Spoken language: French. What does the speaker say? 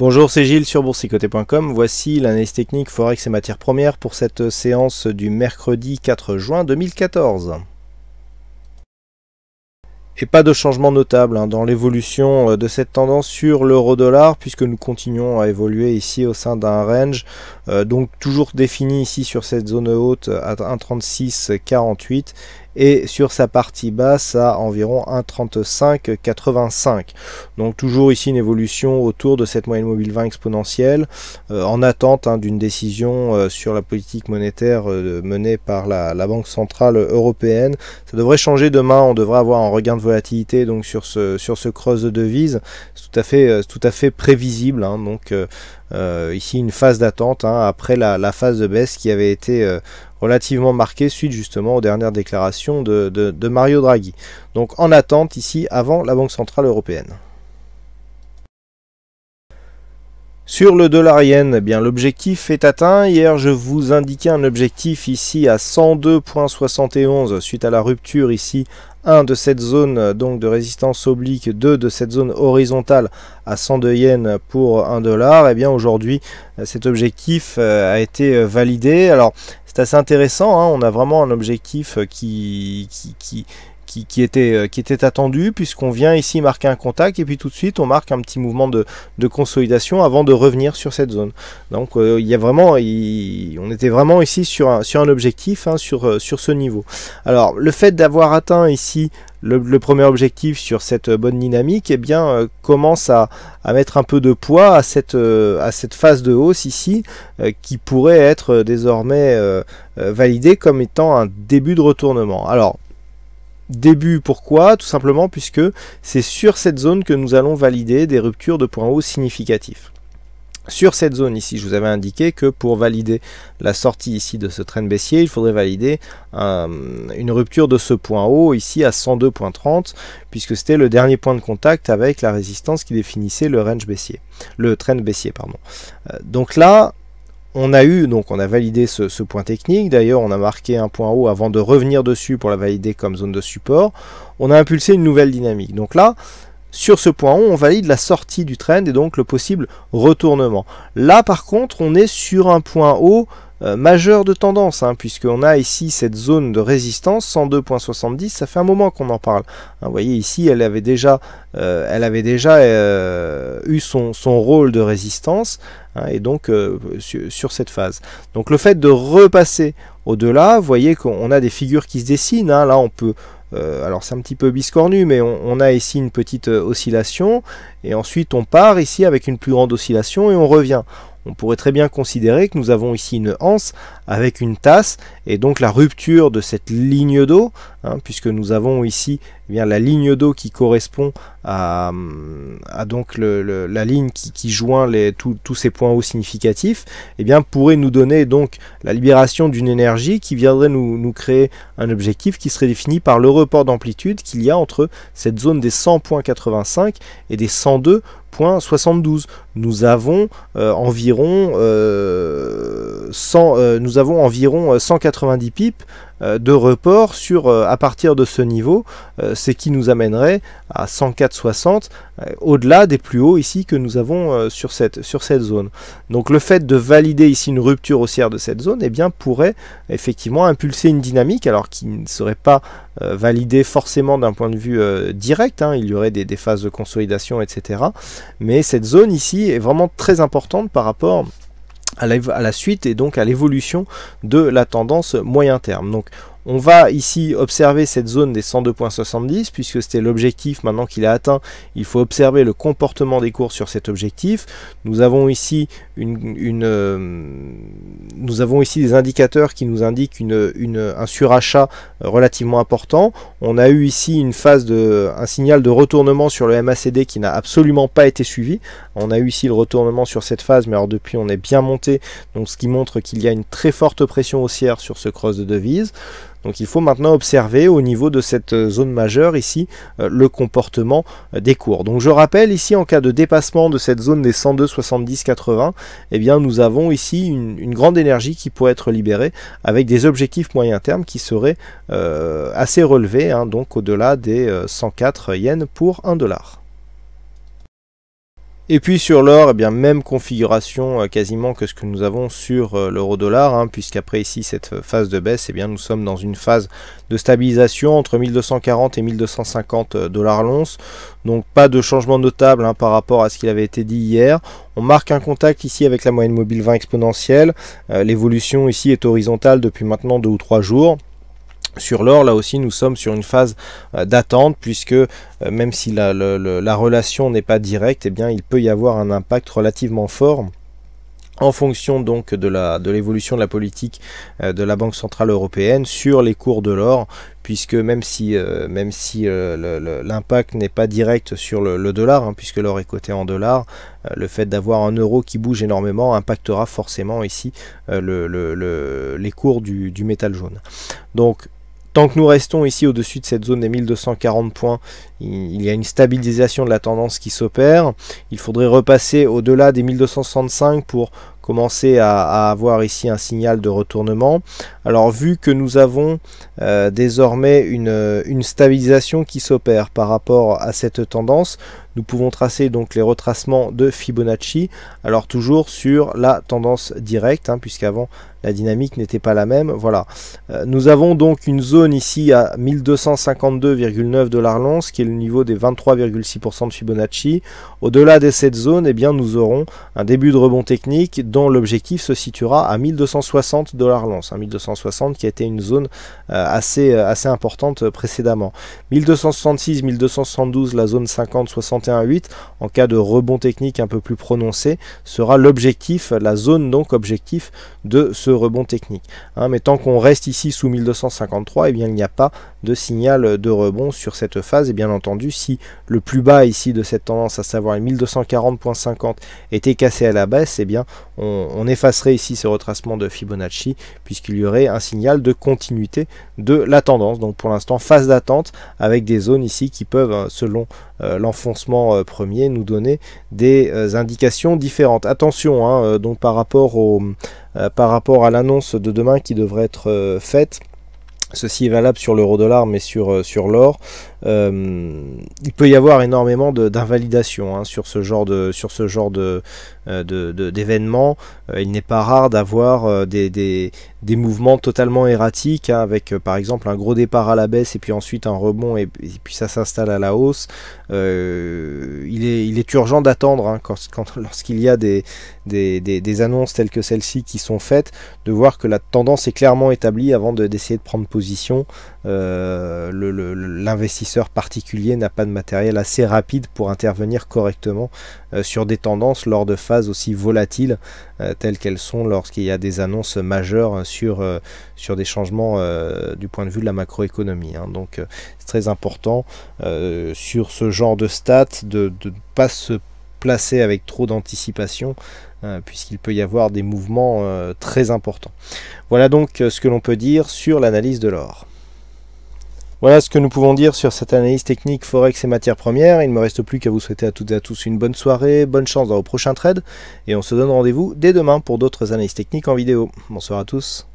Bonjour, c'est Gilles sur boursicoté.com. Voici l'analyse technique Forex et matières premières pour cette séance du mercredi 4 juin 2014. Et pas de changement notable hein, dans l'évolution euh, de cette tendance sur l'euro-dollar puisque nous continuons à évoluer ici au sein d'un range euh, donc toujours défini ici sur cette zone haute à 1,3648 et sur sa partie basse à environ 1,3585. Donc toujours ici une évolution autour de cette moyenne mobile 20 exponentielle euh, en attente hein, d'une décision euh, sur la politique monétaire euh, menée par la, Banque Centrale Européenne. Ça devrait changer demain, on devrait avoir un regain de volatilité donc sur ce, sur ce creuse de devise. C'est tout à fait, tout à fait prévisible. Hein. donc ici une phase d'attente hein, après la, phase de baisse qui avait été relativement marqué suite justement aux dernières déclarations de, Mario Draghi. Donc en attente ici avant la Banque Centrale Européenne. Sur le dollar yen, eh bien l'objectif est atteint. Hier, je vous indiquais un objectif ici à 102.71 suite à la rupture ici 1 de cette zone euh, donc de résistance oblique, 2 de cette zone horizontale à 102 yens pour 1 dollar. Et eh bien aujourd'hui, euh, cet objectif euh, a été validé. Alors c'est assez intéressant. Hein. On a vraiment un objectif euh, qui, qui, qui était, euh, qui était attendu, puisqu'on vient ici marquer un contact, et puis tout de suite on marque un petit mouvement de, consolidation avant de revenir sur cette zone. Donc euh, il y a vraiment, on était vraiment ici sur un, sur un objectif, hein, sur, sur ce niveau. Alors le fait d'avoir atteint ici le, premier objectif sur cette euh, bonne dynamique, eh bien, euh, commence à, mettre un peu de poids à cette, euh, à cette phase de hausse ici, qui pourrait être désormais validée comme étant un début de retournement. Alors, début pourquoi Tout simplement puisque c'est sur cette zone que nous allons valider des ruptures de points hauts significatifs. Sur cette zone ici, je vous avais indiqué que pour valider la sortie ici de ce train baissier, il faudrait valider euh, une rupture de ce point haut ici à 102.30 puisque c'était le dernier point de contact avec la résistance qui définissait le range baissier, le train baissier pardon. Euh, donc là, on a eu, donc on a validé ce, ce point technique, d'ailleurs on a marqué un point haut avant de revenir dessus pour la valider comme zone de support, on a impulsé une nouvelle dynamique. Donc là, sur ce point on valide la sortie du trend et donc le possible retournement. Là par contre on est sur un point haut euh, majeur de tendance, hein, puisqu'on a ici cette zone de résistance, 102.70, ça fait un moment qu'on en parle. Hein, vous voyez ici, elle avait déjà, euh, elle avait déjà euh, eu son, rôle de résistance, hein, et donc sur, sur, cette phase. Donc le fait de repasser au-delà, vous voyez qu'on a des figures qui se dessinent, là on peut euh, alors c'est un petit peu biscornu, mais on, on, a ici une petite euh, oscillation, et ensuite on part ici avec une plus grande oscillation et on revient. On pourrait très bien considérer que nous avons ici une anse avec une tasse et donc la rupture de cette ligne d'eau, hein, puisque nous avons ici eh bien, la ligne d'eau qui correspond à, hum, donc la ligne qui, joint les, tous ces points hauts significatifs, eh bien, pourrait nous donner donc la libération d'une énergie qui viendrait nous, nous créer un objectif qui serait défini par le report d'amplitude qu'il y a entre cette zone des 100.85 et des 102.72. Nous avons euh, environ euh, euh, nous avons environ 190 euh, pips euh, de report sur à partir de ce niveau, ce qui nous amènerait à 104,60 au-delà des plus hauts ici que nous avons sur, cette, sur cette zone. Donc le fait de valider ici une rupture haussière de cette zone eh bien, pourrait effectivement impulser une dynamique alors qui ne serait pas validée forcément d'un point de vue direct, hein. il y aurait des phases de consolidation etc. Mais cette zone ici est vraiment très importante par rapport à la, suite et donc à l'évolution de la tendance moyen terme. Donc on va ici observer cette zone des 102.70 puisque c'était l'objectif maintenant qu'il a atteint. Il faut observer le comportement des cours sur cet objectif. Nous avons ici une, euh, nous avons ici des indicateurs qui nous indiquent une, un surachat euh, relativement important. On a eu ici une phase de, un signal de retournement sur le MACD qui n'a absolument pas été suivi. On a eu ici le retournement sur cette phase, mais alors depuis on est bien monté, donc ce qui montre qu'il y a une très forte pression haussière sur ce cross de devise. Donc il faut maintenant observer au niveau de cette euh, zone majeure ici euh, le comportement euh, des cours. Donc je rappelle ici en cas de dépassement de cette zone des 102, 70, 80, eh bien nous avons ici une, grande énergie qui pourrait être libérée avec des objectifs moyen terme qui seraient assez relevés, hein, donc au-delà des 104 yens pour 1 dollar. Et puis sur l'or, eh bien même configuration euh, quasiment que ce que nous avons sur euh, l'euro dollar, hein, puisqu'après ici cette euh, phase de baisse, eh bien nous sommes dans une phase de stabilisation entre 1240 et 1250 dollars l'once. Donc pas de changement notable hein, par rapport à ce qu'il avait été dit hier. On marque un contact ici avec la moyenne mobile 20 exponentielle. L'évolution ici est horizontale depuis maintenant deux ou trois jours. Sur l'or, là aussi, nous sommes sur une phase euh, d'attente, puisque euh, même si la, relation n'est pas directe, eh bien, il peut y avoir un impact relativement fort en fonction donc de la de l'évolution de la politique euh, de la Banque centrale européenne sur les cours de l'or puisque même si même si l'impact n'est pas direct sur le, dollar hein, puisque l'or est coté en dollars le fait d'avoir un euro qui bouge énormément impactera forcément ici les cours du, métal jaune donc Tant que nous restons ici au-dessus de cette zone des 1240 points, il y a une stabilisation de la tendance qui s'opère. Il faudrait repasser au-delà des 1265 pour à, avoir ici un signal de retournement. Alors vu que nous avons euh, désormais une, une, stabilisation qui s'opère par rapport à cette tendance, nous pouvons tracer donc les retracements de Fibonacci, alors toujours sur la tendance directe, hein, puisqu'avant la dynamique n'était pas la même. Voilà. Euh, nous avons donc une zone ici à 1252,9 dollars ce qui est le niveau des 23,6% de Fibonacci. Au-delà de cette zone, et eh bien, nous aurons un début de rebond technique, l'objectif se situera à 1260 dollars la hein, 1260 qui a été une zone euh, assez, euh, assez importante euh, précédemment. 1266, 1272, la zone 50, 61, 8, en cas de rebond technique un peu plus prononcé, sera l'objectif, la zone donc objectif de ce rebond technique. Hein, mais tant qu'on reste ici sous 1253, et eh bien il n'y a pas de signal de rebond sur cette phase. Et bien entendu, si le plus bas ici de cette tendance, à savoir les 1240.50, était cassé à la baisse, et eh bien on on, effacerait ici ce retracement de Fibonacci puisqu'il y aurait un signal de continuité de la tendance. Donc pour l'instant, phase d'attente avec des zones ici qui peuvent, hein, selon euh, l'enfoncement euh, premier, nous donner des euh, indications différentes. Attention, hein, donc par rapport, au, par rapport à l'annonce de demain qui devrait être faite, Ceci est valable sur l'euro dollar mais sur, sur l'or. il peut y avoir énormément d'invalidations hein, sur ce genre de, sur ce genre de, euh, d'événements, de, euh, il n'est pas rare d'avoir euh, des, mouvements totalement erratiques, hein, avec par exemple un gros départ à la baisse et puis ensuite un rebond et, puis ça s'installe à la hausse. il, est, il, est, urgent d'attendre hein, lorsqu'il y a des, des, annonces telles que celles-ci qui sont faites, de voir que la tendance est clairement établie avant d'essayer de prendre position. Euh, l'investisseur particulier n'a pas de matériel assez rapide pour intervenir correctement euh, sur des tendances lors de phases aussi volatiles euh, telles qu'elles sont lorsqu'il y a des annonces majeures sur, sur des changements du point de vue de la macroéconomie. Hein. Donc c'est très important sur ce genre de stats de ne pas se placer avec trop d'anticipation puisqu'il peut y avoir des mouvements très importants. Voilà donc ce que l'on peut dire sur l'analyse de l'or. Voilà ce que nous pouvons dire sur cette analyse technique Forex et matières premières. Il ne me reste plus qu'à vous souhaiter à toutes et à tous une bonne soirée, bonne chance dans vos prochains trades et on se donne rendez-vous dès demain pour d'autres analyses techniques en vidéo. Bonsoir à tous.